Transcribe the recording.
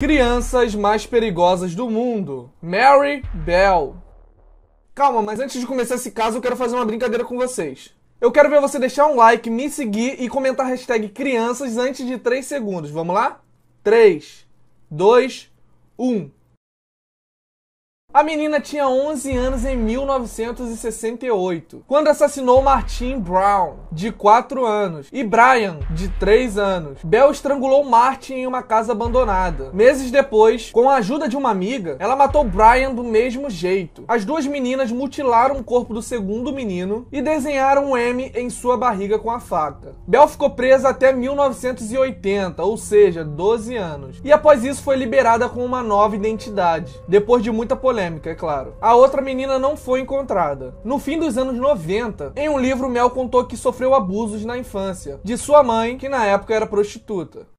Crianças mais perigosas do mundo. Mary Bell. Calma, mas antes de começar esse caso, eu quero fazer uma brincadeira com vocês. Eu quero ver você deixar um like, me seguir e comentar a hashtag crianças antes de 3 segundos. Vamos lá? 3, 2, 1. A menina tinha 11 anos em 1968, quando assassinou Martin Brown, de 4 anos, e Brian, de 3 anos. Bell estrangulou Martin em uma casa abandonada. Meses depois, com a ajuda de uma amiga, ela matou Brian do mesmo jeito. As duas meninas mutilaram o corpo do segundo menino e desenharam um M em sua barriga com a faca. Bell ficou presa até 1980, ou seja, 12 anos, e após isso foi liberada com uma nova identidade, depois de muita polêmica polêmica, é claro. A outra menina não foi encontrada. No fim dos anos 90, em um livro, Mel contou que sofreu abusos na infância, de sua mãe, que na época era prostituta.